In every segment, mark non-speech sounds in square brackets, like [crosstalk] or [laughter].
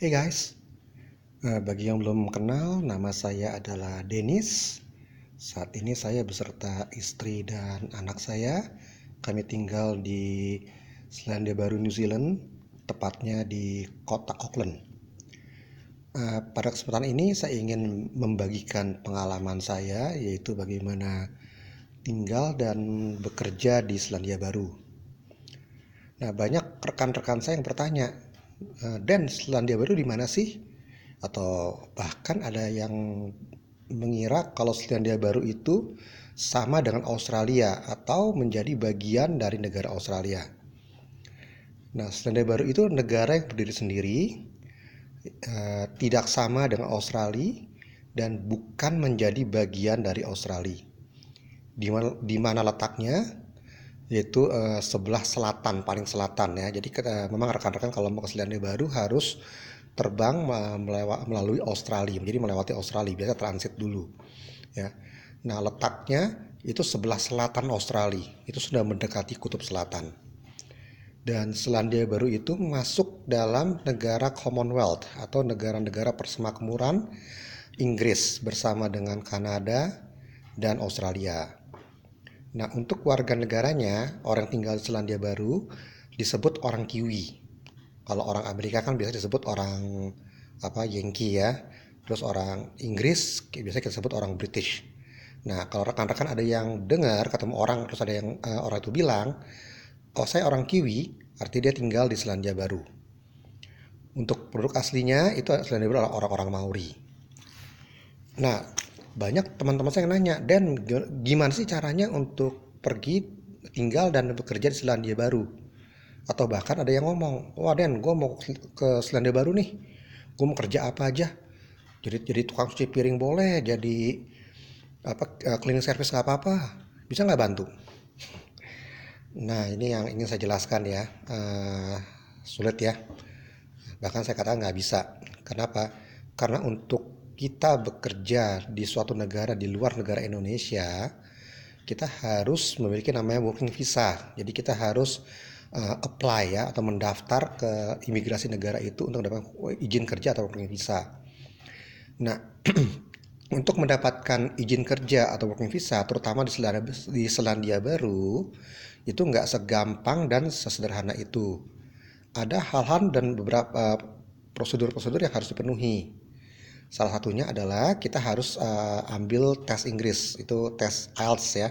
Hey guys, eh, bagi yang belum kenal, nama saya adalah Dennis. Saat ini saya beserta istri dan anak saya. Kami tinggal di Selandia Baru, New Zealand, tepatnya di kota Auckland. Eh, pada kesempatan ini saya ingin membagikan pengalaman saya, yaitu bagaimana tinggal dan bekerja di Selandia Baru. Nah, banyak rekan-rekan saya yang bertanya, Eh, dan Selandia Baru di mana sih? Atau bahkan ada yang mengira kalau Selandia Baru itu sama dengan Australia atau menjadi bagian dari negara Australia. Nah, Selandia Baru itu negara yang berdiri sendiri, eh, tidak sama dengan Australia dan bukan menjadi bagian dari Australia. di mana letaknya? yaitu uh, sebelah selatan paling selatan ya. Jadi uh, memang rekan-rekan kalau mau ke Selandia Baru harus terbang melewati melalui Australia, jadi melewati Australia biasa transit dulu ya. Nah letaknya itu sebelah selatan Australia, itu sudah mendekati kutub selatan. Dan Selandia Baru itu masuk dalam negara Commonwealth atau negara-negara persemakmuran Inggris bersama dengan Kanada dan Australia. Nah, untuk warga negaranya, orang tinggal di Selandia Baru disebut orang Kiwi. Kalau orang Amerika kan biasa disebut orang apa Yankee ya. Terus orang Inggris biasanya kita sebut orang British. Nah, kalau rekan-rekan ada yang dengar ketemu orang terus ada yang uh, orang itu bilang, "Oh, saya orang Kiwi," artinya dia tinggal di Selandia Baru. Untuk produk aslinya itu Selandia Baru orang-orang Maori. Nah, banyak teman-teman saya yang nanya dan gimana sih caranya untuk pergi tinggal dan bekerja di Selandia Baru atau bahkan ada yang ngomong wah Den gue mau ke Selandia Baru nih gue mau kerja apa aja jadi jadi tukang cuci piring boleh jadi apa eh, cleaning service nggak apa-apa bisa nggak bantu nah ini yang ingin saya jelaskan ya uh, sulit ya bahkan saya kata nggak bisa kenapa karena untuk kita bekerja di suatu negara di luar negara Indonesia, kita harus memiliki namanya working visa. Jadi kita harus uh, apply ya atau mendaftar ke imigrasi negara itu untuk dapat izin kerja atau working visa. Nah, [clears throat] untuk mendapatkan izin kerja atau working visa, terutama di Selandia, di Selandia Baru, itu nggak segampang dan sesederhana itu. Ada hal-hal dan beberapa eh, prosedur-prosedur yang harus dipenuhi. Salah satunya adalah kita harus uh, ambil tes Inggris, itu tes IELTS ya.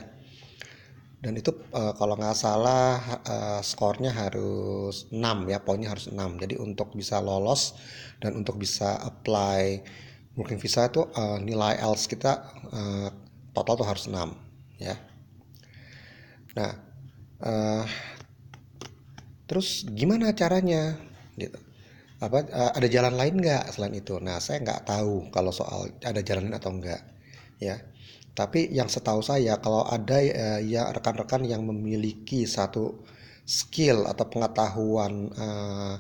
Dan itu uh, kalau nggak salah uh, skornya harus 6 ya, poinnya harus 6. Jadi untuk bisa lolos dan untuk bisa apply working visa itu uh, nilai IELTS kita uh, total tuh harus 6 ya. Nah, uh, terus gimana caranya gitu apa eh, ada jalan lain nggak selain itu nah saya nggak tahu kalau soal ada jalan lain atau enggak ya tapi yang setahu saya kalau ada uh, ya rekan-rekan yang memiliki satu skill atau pengetahuan uh,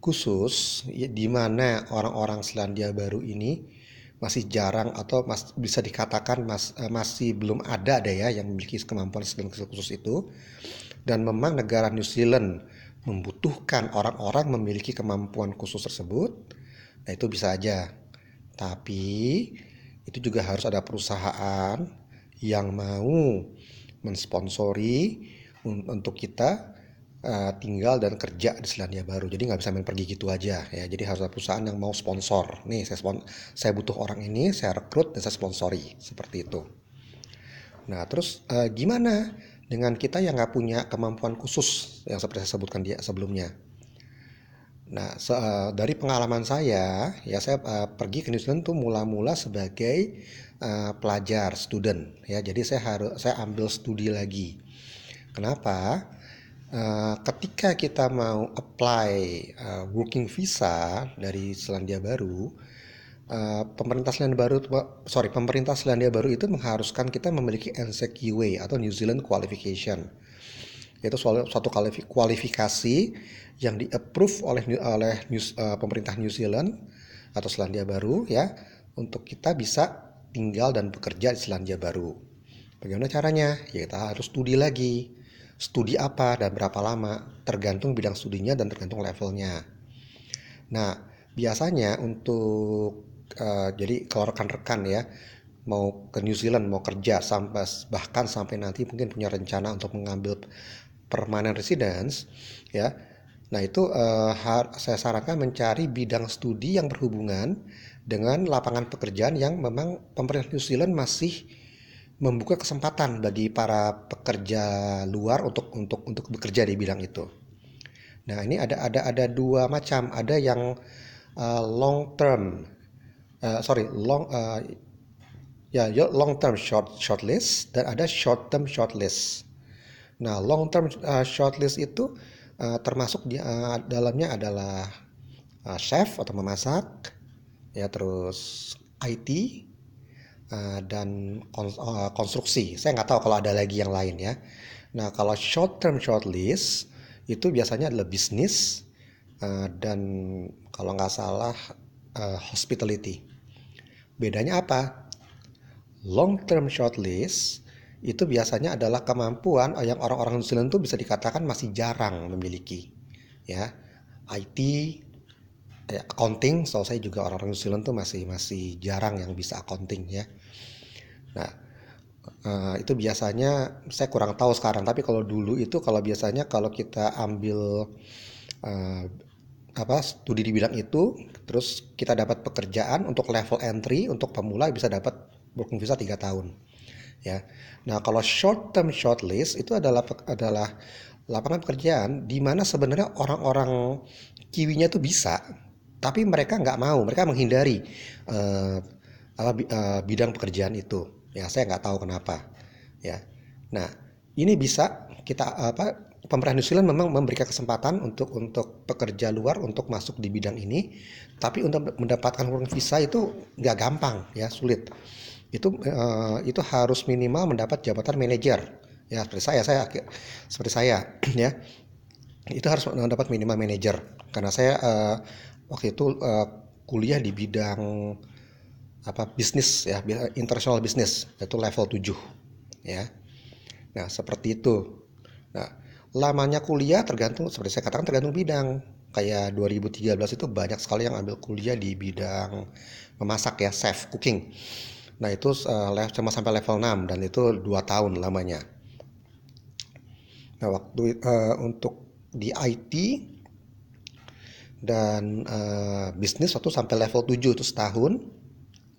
khusus ya, di mana orang-orang Selandia Baru ini masih jarang atau mas, bisa dikatakan mas, uh, masih belum ada ada ya yang memiliki kemampuan skill khusus itu dan memang negara New Zealand membutuhkan orang-orang memiliki kemampuan khusus tersebut, nah itu bisa aja. Tapi itu juga harus ada perusahaan yang mau mensponsori untuk kita eh, tinggal dan kerja di Selandia Baru. Jadi nggak bisa main pergi gitu aja ya. Jadi harus ada perusahaan yang mau sponsor. Nih saya spon saya butuh orang ini, saya rekrut dan saya sponsori seperti itu. Nah terus uh, gimana dengan kita yang nggak punya kemampuan khusus yang seperti saya sebutkan dia sebelumnya. Nah, se eh, dari pengalaman saya, ya saya uh, pergi ke New Zealand tuh mula-mula sebagai uh, pelajar, student, ya. Jadi saya harus saya ambil studi lagi. Kenapa? Uh, ketika kita mau apply uh, working visa dari Selandia Baru, uh, pemerintah Selandia Baru sorry pemerintah Selandia Baru itu mengharuskan kita memiliki NCQA e atau New Zealand Qualification yaitu suatu kualifikasi yang di approve oleh oleh New, uh, pemerintah New Zealand atau Selandia Baru ya untuk kita bisa tinggal dan bekerja di Selandia Baru. Bagaimana caranya? Ya kita harus studi lagi. Studi apa dan berapa lama tergantung bidang studinya dan tergantung levelnya. Nah, biasanya untuk Eh, jadi kalau rekan-rekan ya mau ke New Zealand mau kerja sampai bahkan sampai nanti mungkin punya rencana untuk mengambil permanent residence ya nah itu uh, saya sarankan mencari bidang studi yang berhubungan dengan lapangan pekerjaan yang memang pemerintah New Zealand masih membuka kesempatan bagi para pekerja luar untuk untuk untuk bekerja di bidang itu nah ini ada ada ada dua macam ada yang uh, long term uh, sorry long uh, ya yeah, long term short short list dan ada short term short list. Nah long term uh, short list itu uh, termasuk di uh, dalamnya adalah uh, chef atau memasak, ya terus IT uh, dan konstruksi. Saya nggak tahu kalau ada lagi yang lain ya. Nah kalau short term short list itu biasanya adalah bisnis uh, dan kalau nggak salah uh, hospitality. Bedanya apa? Long term short list itu biasanya adalah kemampuan yang orang-orang New Zealand itu bisa dikatakan masih jarang memiliki. Ya, IT, ya, accounting, so saya juga orang-orang New Zealand itu masih masih jarang yang bisa accounting ya. Nah, uh, itu biasanya saya kurang tahu sekarang, tapi kalau dulu itu kalau biasanya kalau kita ambil uh, apa studi di bidang itu terus kita dapat pekerjaan untuk level entry untuk pemula bisa dapat working visa 3 tahun ya nah kalau short term short list itu adalah adalah lapangan pekerjaan di mana sebenarnya orang-orang kiwinya itu bisa tapi mereka nggak mau mereka menghindari uh, uh, bidang pekerjaan itu ya saya nggak tahu kenapa ya nah ini bisa kita apa pemerintah New Zealand memang memberikan kesempatan untuk untuk pekerja luar untuk masuk di bidang ini, tapi untuk mendapatkan work visa itu nggak gampang ya sulit. Itu uh, itu harus minimal mendapat jabatan manajer ya seperti saya saya seperti saya [clears throat] ya itu harus mendapat minimal manajer karena saya uh, waktu itu uh, kuliah di bidang apa bisnis ya international bisnis itu level 7 ya nah seperti itu Nah, lamanya kuliah tergantung seperti saya katakan tergantung bidang. Kayak 2013 itu banyak sekali yang ambil kuliah di bidang memasak ya, chef cooking. Nah, itu uh, cuma sampai level 6 dan itu 2 tahun lamanya. Nah, waktu uh, untuk di IT dan uh, bisnis waktu sampai level 7 itu setahun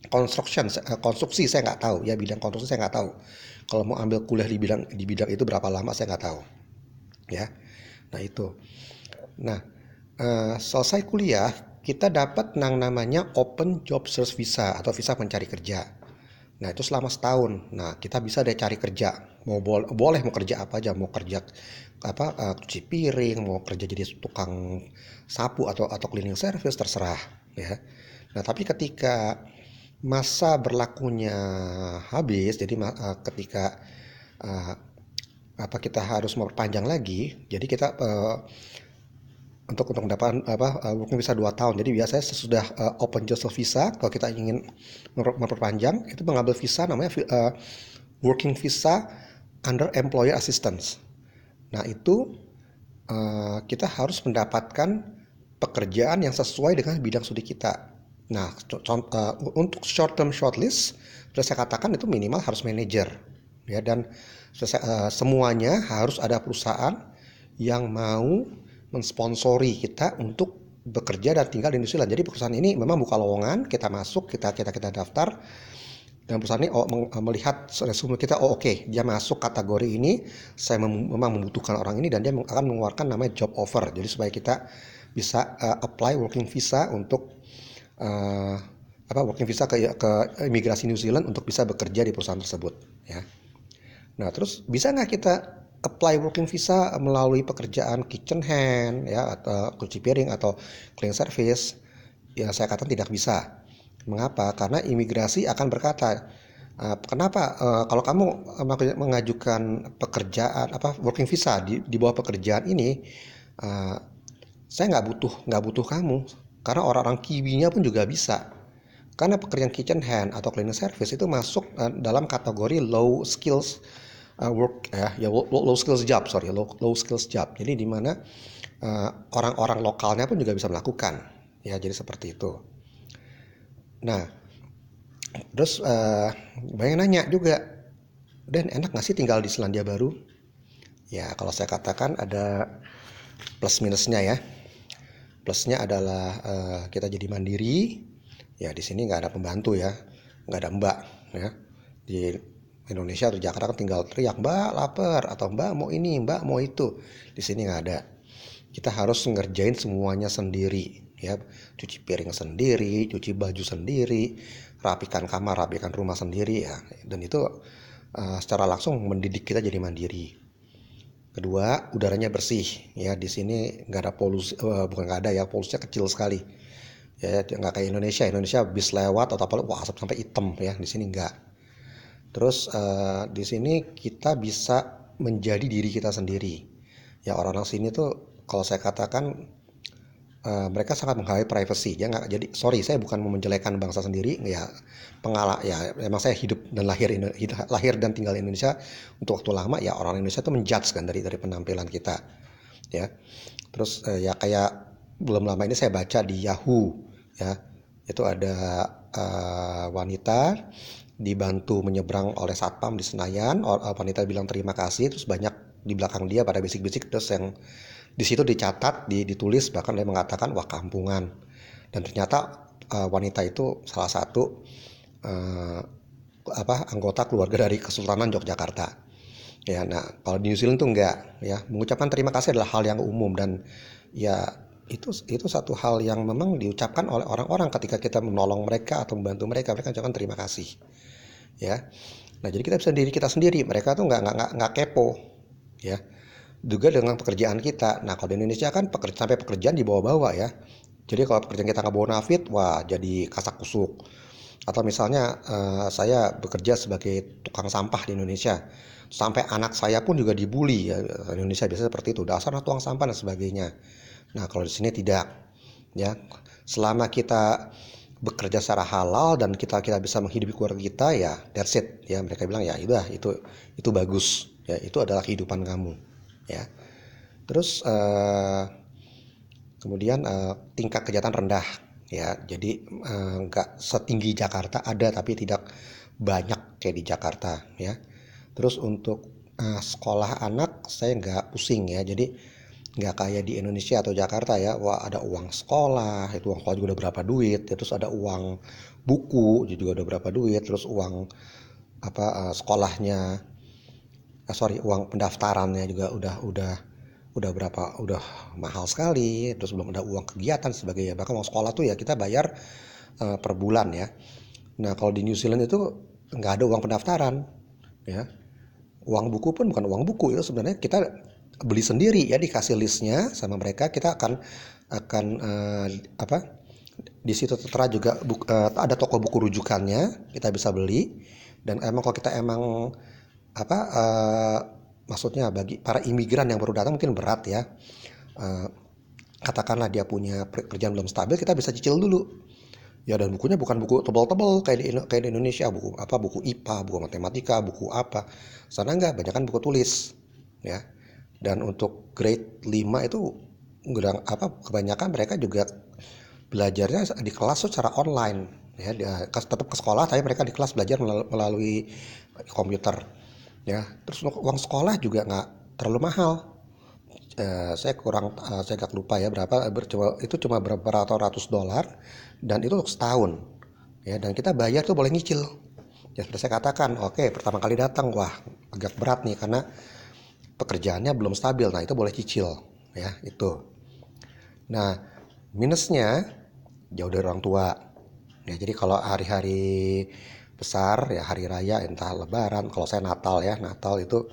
construction eh, konstruksi saya nggak tahu ya bidang konstruksi saya nggak tahu kalau mau ambil kuliah di bidang di bidang itu berapa lama saya nggak tahu ya nah itu nah uh, selesai kuliah kita dapat yang namanya open job search visa atau visa mencari kerja nah itu selama setahun nah kita bisa deh cari kerja mau bo boleh mau kerja apa aja mau kerja apa uh, cuci piring mau kerja jadi tukang sapu atau atau cleaning service terserah ya nah tapi ketika masa berlakunya habis jadi uh, ketika uh, apa kita harus memperpanjang lagi jadi kita uh, untuk untuk mendapatkan apa uh, mungkin bisa dua tahun jadi biasanya sesudah uh, open job visa kalau kita ingin memperpanjang itu mengambil visa namanya uh, working visa under employer assistance nah itu uh, kita harus mendapatkan pekerjaan yang sesuai dengan bidang studi kita Nah, uh, untuk short term shortlist sudah saya katakan itu minimal harus manager, ya dan eh, semuanya harus ada perusahaan yang mau mensponsori kita untuk bekerja dan tinggal di industri lain. Jadi perusahaan ini memang buka lowongan, kita masuk, kita kita kita daftar. Dan perusahaan ini oh, eh, melihat resume kita, oh oke, okay, dia masuk kategori ini, saya mem memang membutuhkan orang ini dan dia akan mengeluarkan namanya job offer. Jadi supaya kita bisa uh, apply working visa untuk uh, apa working visa ke, ke imigrasi New Zealand untuk bisa bekerja di perusahaan tersebut ya. Nah terus bisa nggak kita apply working visa melalui pekerjaan kitchen hand ya atau cuci piring atau cleaning service ya saya katakan tidak bisa. Mengapa? Karena imigrasi akan berkata eh, kenapa eh, kalau kamu mengajukan pekerjaan apa working visa di, di bawah pekerjaan ini saya nggak butuh nggak butuh kamu karena orang-orang kiwinya pun juga bisa. Karena pekerjaan kitchen hand atau cleaning service itu masuk eh, dalam kategori low skills eh, work ya, ya low, low skills job sorry low, low skills job. Jadi di mana uh, orang-orang lokalnya pun juga bisa melakukan ya jadi seperti itu. Nah terus uh, banyak nanya juga dan enak nggak sih tinggal di Selandia Baru? Ya kalau saya katakan ada plus minusnya ya. Plusnya adalah uh, kita jadi mandiri. Ya di sini nggak ada pembantu ya, nggak ada mbak ya. Di Indonesia atau Jakarta kan tinggal teriak mbak lapar atau mbak mau ini mbak mau itu. Di sini nggak ada. Kita harus ngerjain semuanya sendiri ya cuci piring sendiri cuci baju sendiri rapikan kamar rapikan rumah sendiri ya dan itu uh, secara langsung mendidik kita jadi mandiri Kedua, udaranya bersih. Ya, di sini nggak ada polusi, uh, bukan nggak ada ya, polusinya kecil sekali. Ya, nggak kayak Indonesia. Indonesia bis lewat atau apa, wah asap sampai hitam ya. Di sini nggak. Terus uh, di sini kita bisa menjadi diri kita sendiri. Ya orang-orang sini tuh kalau saya katakan uh, mereka sangat menghargai privacy ya nggak jadi sorry saya bukan mau menjelekan bangsa sendiri ya pengala ya memang saya hidup dan lahir lahir dan tinggal di Indonesia untuk waktu lama ya orang Indonesia itu menjudge kan dari dari penampilan kita ya terus uh, ya kayak belum lama ini saya baca di Yahoo ya itu ada uh, wanita dibantu menyeberang oleh satpam di Senayan wanita bilang terima kasih terus banyak di belakang dia pada bisik-bisik terus yang di situ dicatat, ditulis bahkan dia mengatakan wah kampungan. Dan ternyata uh, wanita itu salah satu uh, apa anggota keluarga dari Kesultanan Yogyakarta. Ya, nah kalau di New Zealand tuh enggak ya. Mengucapkan terima kasih adalah hal yang umum dan ya itu itu satu hal yang memang diucapkan oleh orang-orang ketika kita menolong mereka atau membantu mereka mereka ucapkan terima kasih ya nah jadi kita bisa diri kita sendiri mereka tuh enggak nggak nggak kepo ya juga dengan pekerjaan kita. Nah kalau di Indonesia kan pekerja, sampai pekerjaan bawah bawa ya. Jadi kalau pekerjaan kita nggak bawa nafit, wah jadi kasak kusuk. Atau misalnya uh, saya bekerja sebagai tukang sampah di Indonesia, sampai anak saya pun juga dibully ya. Indonesia biasanya seperti itu, dasar tuang sampah dan sebagainya. Nah kalau di sini tidak, ya selama kita bekerja secara halal dan kita kita bisa menghidupi keluarga kita ya that's it ya mereka bilang ya itu itu itu bagus ya itu adalah kehidupan kamu ya terus uh, kemudian uh, tingkat kejahatan rendah ya jadi eh, nggak uh, setinggi Jakarta ada tapi tidak banyak kayak di Jakarta ya terus untuk uh, sekolah anak saya nggak pusing ya jadi nggak kayak di Indonesia atau Jakarta ya wah ada uang sekolah itu uang sekolah juga udah berapa duit ya, terus ada uang buku juga udah berapa duit terus uang apa uh, sekolahnya eh, sorry uang pendaftarannya juga udah udah udah berapa udah mahal sekali terus belum ada uang kegiatan sebagainya bahkan mau sekolah tuh ya kita bayar uh, per bulan ya nah kalau di New Zealand itu nggak ada uang pendaftaran ya uang buku pun bukan uang buku itu ya, sebenarnya kita beli sendiri ya dikasih listnya sama mereka kita akan akan uh, apa di situ tertera juga buku, uh, eh, ada toko buku rujukannya kita bisa beli dan emang kalau kita emang apa uh, maksudnya bagi para imigran yang baru datang mungkin berat ya uh, katakanlah dia punya pekerjaan belum stabil kita bisa cicil dulu ya dan bukunya bukan buku tebal-tebal kayak di, kayak di Indonesia buku apa buku IPA buku matematika buku apa sana enggak banyak kan buku tulis ya dan untuk grade 5 itu gerang apa kebanyakan mereka juga belajarnya di kelas secara online ya tetap ke sekolah tapi mereka di kelas belajar melalui komputer ya terus uang sekolah juga nggak terlalu mahal Uh, saya kurang uh, saya agak lupa ya berapa cuma, itu cuma berapa ratus dolar dan itu untuk setahun ya dan kita bayar tuh boleh nyicil ya seperti saya katakan oke okay, pertama kali datang wah agak berat nih karena pekerjaannya belum stabil nah itu boleh cicil ya itu nah minusnya jauh dari orang tua ya jadi kalau hari-hari besar ya hari raya entah lebaran kalau saya Natal ya Natal itu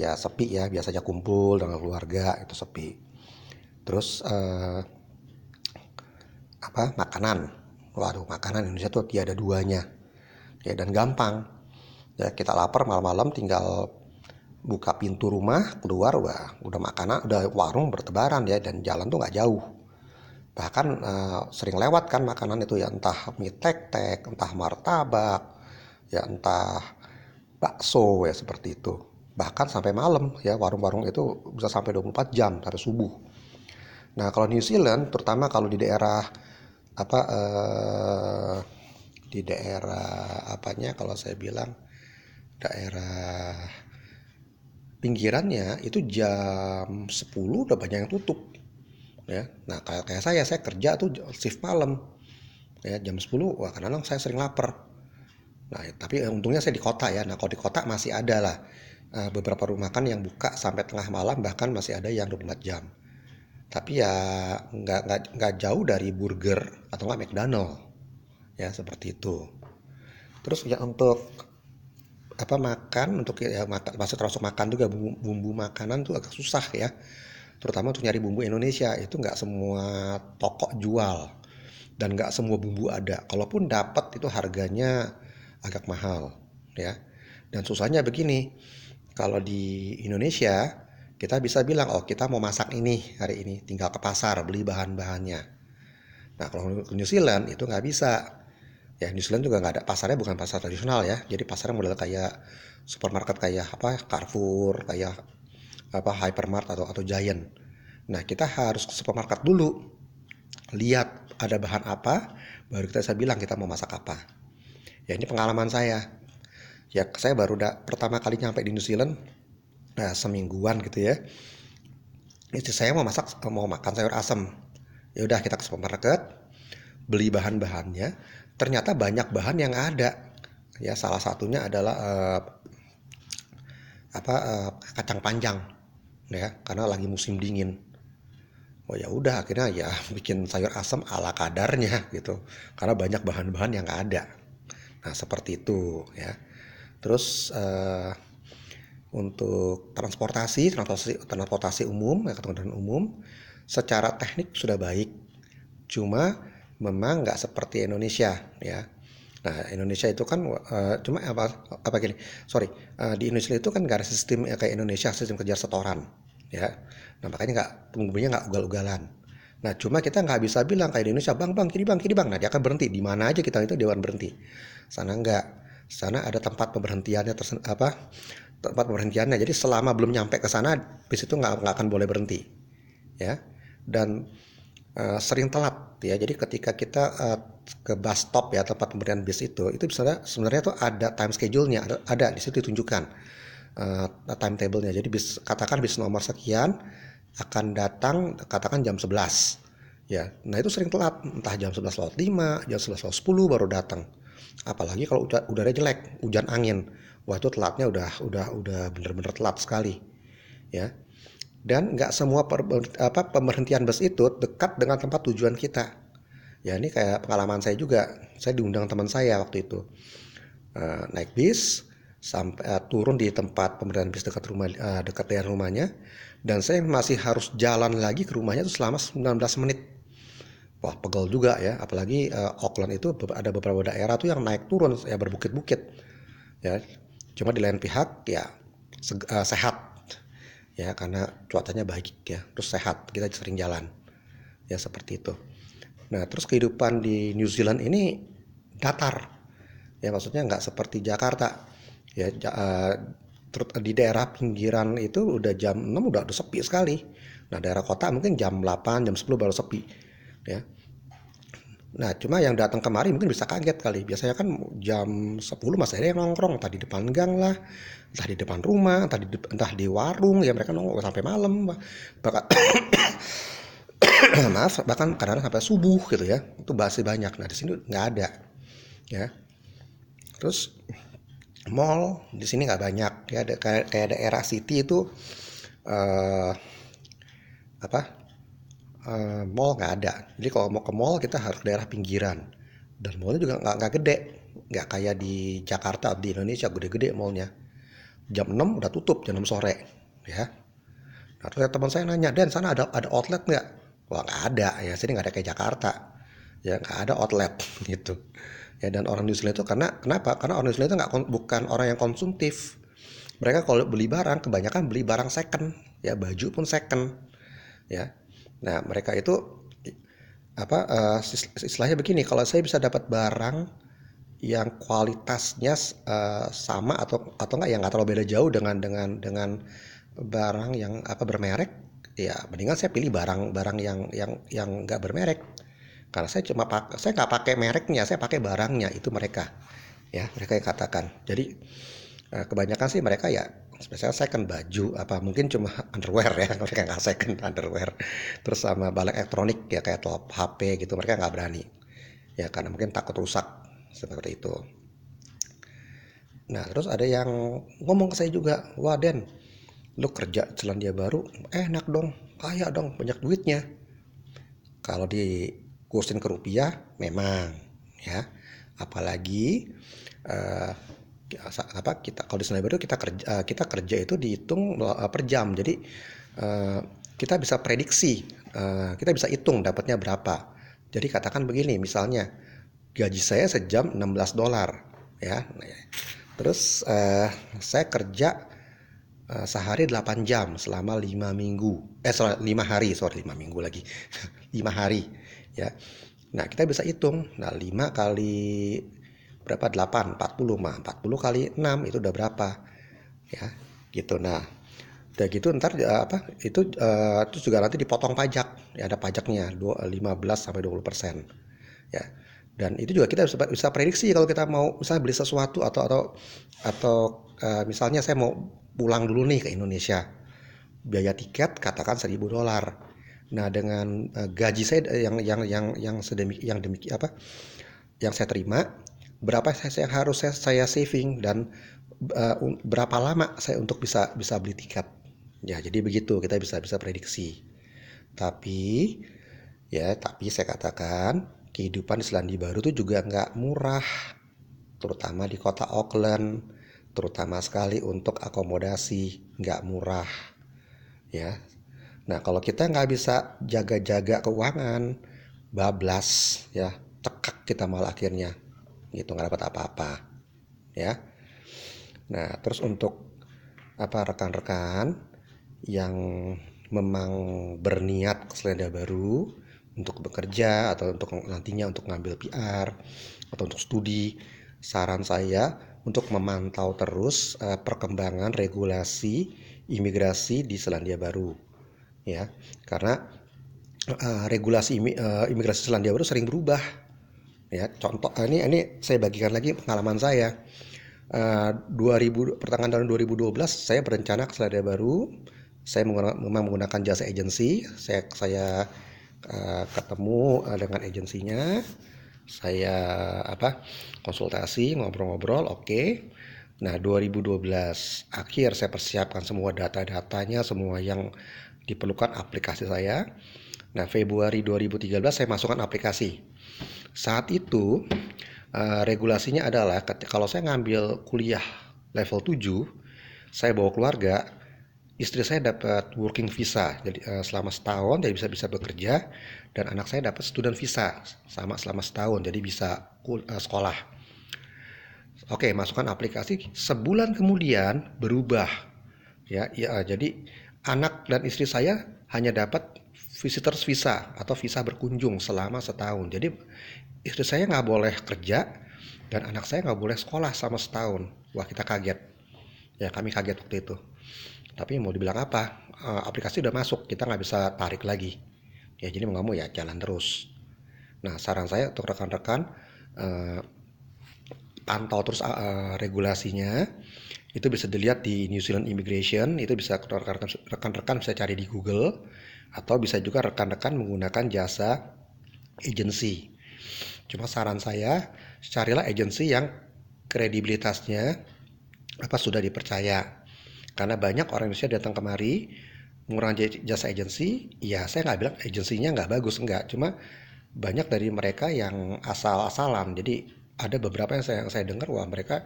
ya sepi ya biasanya kumpul dengan keluarga itu sepi terus eh, apa makanan waduh makanan Indonesia tuh tiada duanya ya dan gampang ya kita lapar malam-malam tinggal buka pintu rumah keluar wah udah makanan udah warung bertebaran ya dan jalan tuh nggak jauh bahkan uh, sering lewat kan makanan itu ya entah mie tek tek entah martabak ya entah bakso ya seperti itu bahkan sampai malam ya warung-warung itu bisa sampai 24 jam dari subuh nah kalau New Zealand terutama kalau di daerah apa uh, di daerah apanya kalau saya bilang daerah pinggirannya itu jam 10 udah banyak yang tutup ya nah kayak kayak saya saya kerja tuh shift malam ya jam 10 wah karena saya sering lapar nah ya, tapi eh, untungnya saya di kota ya nah kalau di kota masih ada lah eh, beberapa rumah makan yang buka sampai tengah malam bahkan masih ada yang 24 jam tapi ya nggak nggak nggak jauh dari burger atau nggak McDonald ya seperti itu terus ya untuk apa makan untuk ya masuk masih termasuk makan juga bumbu, bumbu makanan tuh agak susah ya terutama untuk nyari bumbu Indonesia itu nggak semua toko jual dan nggak semua bumbu ada. Kalaupun dapat itu harganya agak mahal ya. Dan susahnya begini, kalau di Indonesia kita bisa bilang oh kita mau masak ini hari ini tinggal ke pasar beli bahan-bahannya. Nah kalau ke New Zealand itu nggak bisa. Ya New Zealand juga nggak ada pasarnya bukan pasar tradisional ya. Jadi pasarnya model kayak supermarket kayak apa Carrefour kayak apa hypermart atau atau giant. Nah, kita harus ke supermarket dulu. Lihat ada bahan apa, baru kita bisa bilang kita mau masak apa. Ya ini pengalaman saya. Ya saya baru da, pertama kali nyampe di New Zealand, nah semingguan gitu ya. Istri saya mau masak mau makan sayur asam. Ya udah kita ke supermarket, beli bahan-bahannya. Ternyata banyak bahan yang ada. Ya salah satunya adalah uh, apa uh, kacang panjang ya karena lagi musim dingin oh ya udah akhirnya ya [laughs] bikin sayur asam ala kadarnya gitu karena banyak bahan-bahan yang nggak ada nah seperti itu ya terus uh, untuk transportasi transportasi transportasi umum ya kendaraan umum secara teknik sudah baik cuma memang nggak seperti Indonesia ya Nah, Indonesia itu kan uh, cuma apa apa gini? Sorry, uh, di Indonesia itu kan gak ada sistem ya, kayak Indonesia sistem kerja setoran, ya. Nah, makanya nggak pengemudinya nggak ugal-ugalan. Nah, cuma kita nggak bisa bilang kayak di Indonesia, bang, bang, kiri, bang, kiri, bang. Nah, dia akan berhenti. Di mana aja kita itu dewan berhenti. Sana nggak. Sana ada tempat pemberhentiannya tersen, apa? Tempat pemberhentiannya. Jadi selama belum nyampe ke sana, bis itu nggak nggak akan boleh berhenti, ya. Dan Eh, sering telat ya. Jadi ketika kita uh, ke bus stop ya tempat pemberian bis itu, itu sebenarnya sebenarnya tuh ada time schedule-nya, ada, ada di situ ditunjukkan uh, timetable-nya. Jadi bis katakan bis nomor sekian akan datang katakan jam 11 ya nah itu sering telat entah jam 11 lewat 5 jam 11 lewat 10 baru datang apalagi kalau udah udara jelek hujan angin wah telatnya udah udah udah bener-bener telat sekali ya dan nggak semua per, apa, pemberhentian bus itu dekat dengan tempat tujuan kita. Ya ini kayak pengalaman saya juga. Saya diundang teman saya waktu itu uh, naik bis sampai uh, turun di tempat pemberhentian bus dekat rumah uh, dekat daerah rumahnya dan saya masih harus jalan lagi ke rumahnya itu selama 19 menit. Wah pegel juga ya, apalagi uh, Auckland itu ada beberapa daerah tuh yang naik turun ya berbukit-bukit. Ya, cuma di lain pihak ya uh, sehat ya karena cuacanya baik ya terus sehat kita sering jalan ya seperti itu nah terus kehidupan di New Zealand ini datar ya maksudnya nggak seperti Jakarta ya uh, di daerah pinggiran itu udah jam 6 udah, udah sepi sekali nah daerah kota mungkin jam 8 jam 10 baru sepi ya Nah, cuma yang datang kemari mungkin bisa kaget kali. Biasanya kan jam 10 masih ada yang nongkrong, entah di depan gang lah, entah di depan rumah, entah di, dep entah di warung, ya mereka nongkrong sampai malam. Bahkan [coughs] maaf, bahkan kadang sampai subuh gitu ya. Itu bahasa banyak. Nah, di sini nggak ada. Ya. Terus mall di sini nggak banyak ya ada, kayak kayak daerah city itu eh, apa uh, mall nggak ada. Jadi kalau mau ke mall kita harus daerah pinggiran. Dan mallnya juga nggak nggak gede, nggak kayak di Jakarta di Indonesia gede-gede mallnya. Jam 6 udah tutup jam 6 sore, ya. Nah, terus teman saya nanya, Dan sana ada ada outlet nggak? Wah nggak ada, ya sini nggak ada kayak Jakarta, ya nggak ada outlet [laughs] gitu. Ya dan orang di Zealand itu karena kenapa? Karena orang di Zealand itu nggak bukan orang yang konsumtif. Mereka kalau beli barang kebanyakan beli barang second, ya baju pun second, ya Nah, mereka itu apa uh, istilahnya begini, kalau saya bisa dapat barang yang kualitasnya uh, sama atau atau enggak yang nggak terlalu beda jauh dengan dengan dengan barang yang apa bermerek, ya mendingan saya pilih barang-barang yang yang yang nggak bermerek. Karena saya cuma pakai saya nggak pakai mereknya, saya pakai barangnya itu mereka. Ya, mereka yang katakan. Jadi Nah, kebanyakan sih mereka ya spesial second baju apa mungkin cuma [laughs] underwear ya [laughs] mereka nggak second underwear terus sama balik elektronik ya kayak top HP gitu mereka nggak berani ya karena mungkin takut rusak seperti itu nah terus ada yang ngomong ke saya juga wah Den lu kerja Selandia Baru enak dong kaya dong banyak duitnya kalau di kursin ke rupiah memang ya apalagi uh, apa kita kalau di sniper itu kita kerja eh, kita kerja itu dihitung eh, per jam jadi eh, kita bisa prediksi kita bisa hitung dapatnya berapa jadi katakan begini misalnya gaji saya sejam 16 dolar ya terus saya kerja sehari 8 jam selama lima minggu eh sorry, 5 hari sorry lima minggu lagi [laughs] lima hari ya nah kita bisa hitung nah lima kali berapa 8 40 mah 40 kali 6 itu udah berapa ya gitu nah udah gitu ntar eh, apa itu uh, terus juga nanti dipotong pajak ya ada pajaknya 15 sampai 20 persen ya dan itu juga kita bisa, bisa prediksi kalau kita mau misalnya beli sesuatu atau atau atau uh, misalnya saya mau pulang dulu nih ke Indonesia biaya tiket katakan 1000 dolar nah dengan uh, gaji saya yang yang yang yang sedemik yang demikian apa yang saya terima berapa saya harus saya, saya saving dan uh, berapa lama saya untuk bisa bisa beli tiket. Ya, jadi begitu kita bisa bisa prediksi. Tapi ya, tapi saya katakan kehidupan di Selandia Baru itu juga nggak murah, terutama di kota Auckland, terutama sekali untuk akomodasi nggak murah. Ya, nah kalau kita nggak bisa jaga-jaga keuangan, bablas ya, tekak kita malah akhirnya gitu nggak dapat apa-apa ya nah terus untuk apa rekan-rekan yang memang berniat ke Selandia Baru untuk bekerja atau untuk nantinya untuk ngambil PR atau untuk studi saran saya untuk memantau terus uh, perkembangan regulasi imigrasi di Selandia Baru ya karena uh, regulasi imi, uh, imigrasi Selandia Baru sering berubah ya contoh ah, ini ini saya bagikan lagi pengalaman saya uh, ah, 2000 pertengahan tahun 2012 saya berencana ke Selandia Baru saya menggunakan, memang menggunakan jasa agensi saya saya uh, ketemu dengan agensinya saya apa konsultasi ngobrol-ngobrol oke okay. nah 2012 akhir saya persiapkan semua data-datanya semua yang diperlukan aplikasi saya nah Februari 2013 saya masukkan aplikasi saat itu uh, regulasinya adalah kalau saya ngambil kuliah level 7, saya bawa keluarga, istri saya dapat working visa jadi uh, selama setahun jadi bisa bisa bekerja dan anak saya dapat student visa sama selama setahun jadi bisa uh, sekolah oke masukkan aplikasi sebulan kemudian berubah ya, ya jadi anak dan istri saya hanya dapat visitors visa atau visa berkunjung selama setahun jadi istri saya nggak boleh kerja dan anak saya nggak boleh sekolah sama setahun wah kita kaget ya kami kaget waktu itu tapi mau dibilang apa eh, aplikasi udah masuk kita nggak bisa tarik lagi ya jadi mau nggak mau ya jalan terus nah saran saya untuk rekan-rekan eh, pantau terus eh, regulasinya itu bisa dilihat di New Zealand Immigration itu bisa rekan-rekan bisa cari di Google atau bisa juga rekan-rekan menggunakan jasa agency. Cuma saran saya, carilah agensi yang kredibilitasnya apa sudah dipercaya. Karena banyak orang Indonesia datang kemari mengurangi jasa agensi, ya saya nggak bilang agensinya nggak bagus, nggak. Cuma banyak dari mereka yang asal-asalan. Jadi ada beberapa yang saya, saya dengar, wah mereka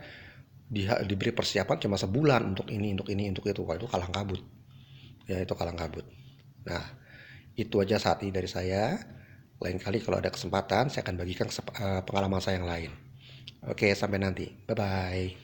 di, diberi persiapan cuma sebulan untuk ini, untuk ini, untuk itu. Wah itu kalang kabut. Ya itu kalang kabut. Nah itu aja saat ini dari saya. Lain kali kalau ada kesempatan, saya akan bagikan eh, pengalaman saya yang lain. Oke, sampai nanti. Bye-bye.